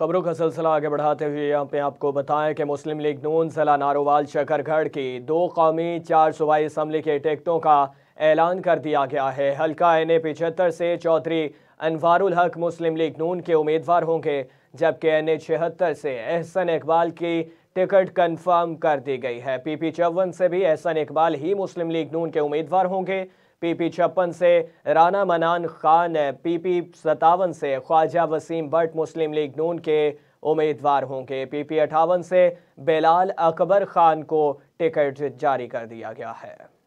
खबरों का सिलसिला आगे बढ़ाते हुए यहाँ पे आपको बताएं कि मुस्लिम लीग नून सला नारोवाल शकरगढ़ की दो कौमी चार सूबाई असम्बली के टिकटों का ऐलान कर दिया गया है हल्का एन ए पिचहत्तर से चौधरी अनवारुल हक मुस्लिम लीग नून के उम्मीदवार होंगे जबकि एन ए छिहत्तर से एहसन इकबाल की टिकट कंफर्म कर दी गई है पी पी चौवन से भी एहसन इकबाल ही मुस्लिम लीग नून के उम्मीदवार होंगे पी पी छप्पन से राना मनान खान पी पी सतावन से ख्वाजा वसीम भट्ट मुस्लिम लीग नून के उम्मीदवार होंगे पी पी अठावन से बेलाल अकबर खान को टिकट जारी कर दिया गया है